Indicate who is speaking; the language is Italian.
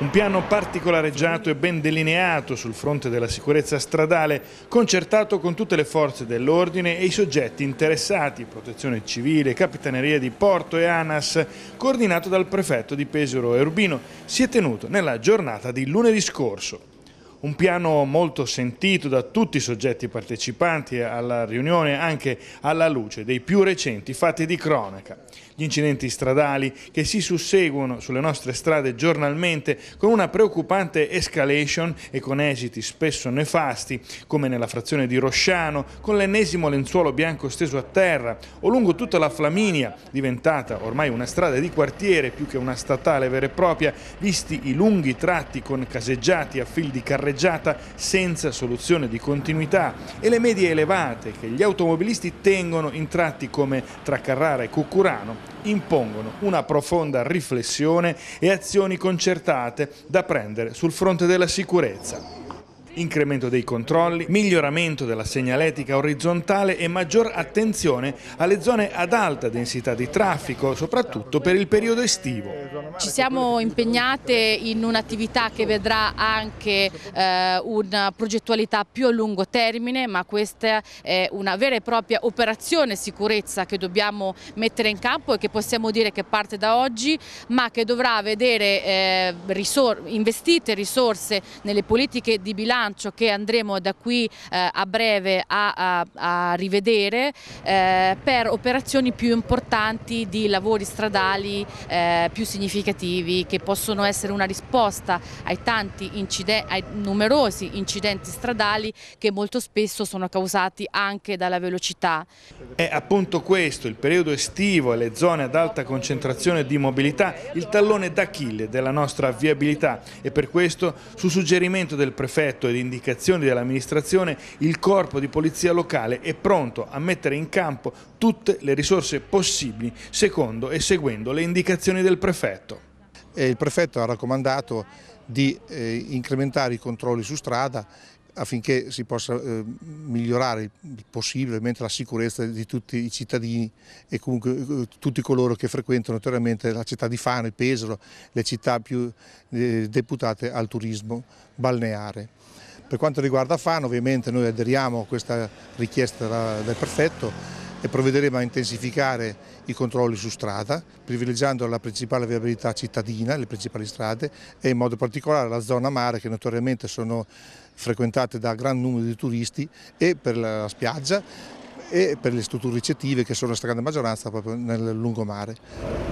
Speaker 1: Un piano particolareggiato e ben delineato sul fronte della sicurezza stradale, concertato con tutte le forze dell'ordine e i soggetti interessati, Protezione Civile, Capitaneria di Porto e ANAS, coordinato dal prefetto di Pesaro e Urbino, si è tenuto nella giornata di lunedì scorso un piano molto sentito da tutti i soggetti partecipanti alla riunione anche alla luce dei più recenti fatti di cronaca, gli incidenti stradali che si susseguono sulle nostre strade giornalmente con una preoccupante escalation e con esiti spesso nefasti come nella frazione di Rosciano con l'ennesimo lenzuolo bianco steso a terra o lungo tutta la Flaminia diventata ormai una strada di quartiere più che una statale vera e propria visti i lunghi tratti con caseggiati a fil di carretto spareggiata senza soluzione di continuità e le medie elevate che gli automobilisti tengono in tratti come tra Carrara e Cucurano impongono una profonda riflessione e azioni concertate da prendere sul fronte della sicurezza incremento dei controlli, miglioramento della segnaletica orizzontale e maggior attenzione alle zone ad alta densità di traffico, soprattutto per il periodo estivo.
Speaker 2: Ci siamo impegnate in un'attività che vedrà anche eh, una progettualità più a lungo termine, ma questa è una vera e propria operazione sicurezza che dobbiamo mettere in campo e che possiamo dire che parte da oggi, ma che dovrà vedere eh, risor investite risorse nelle politiche di bilancio bilancio che andremo da qui eh, a breve a, a, a rivedere eh, per operazioni più importanti di lavori stradali eh, più significativi che possono essere una risposta ai tanti ai numerosi incidenti stradali che molto spesso sono causati anche dalla velocità.
Speaker 1: È appunto questo il periodo estivo e le zone ad alta concentrazione di mobilità il tallone d'Achille della nostra viabilità e per questo su suggerimento del prefetto ed indicazioni dell'amministrazione, il corpo di polizia locale è pronto a mettere in campo tutte le risorse possibili secondo e seguendo le indicazioni
Speaker 3: del prefetto. Il prefetto ha raccomandato di eh, incrementare i controlli su strada affinché si possa eh, migliorare possibilmente la sicurezza di tutti i cittadini e comunque eh, tutti coloro che frequentano naturalmente la città di Fano, e Pesaro, le città più eh, deputate al turismo balneare. Per quanto riguarda Fano ovviamente noi aderiamo a questa richiesta del prefetto e provvederemo a intensificare i controlli su strada, privilegiando la principale viabilità cittadina, le principali strade e in modo particolare la zona mare che notoriamente sono frequentate da gran numero di turisti e per la spiaggia e per le strutture ricettive che sono la stragrande maggioranza proprio nel lungomare.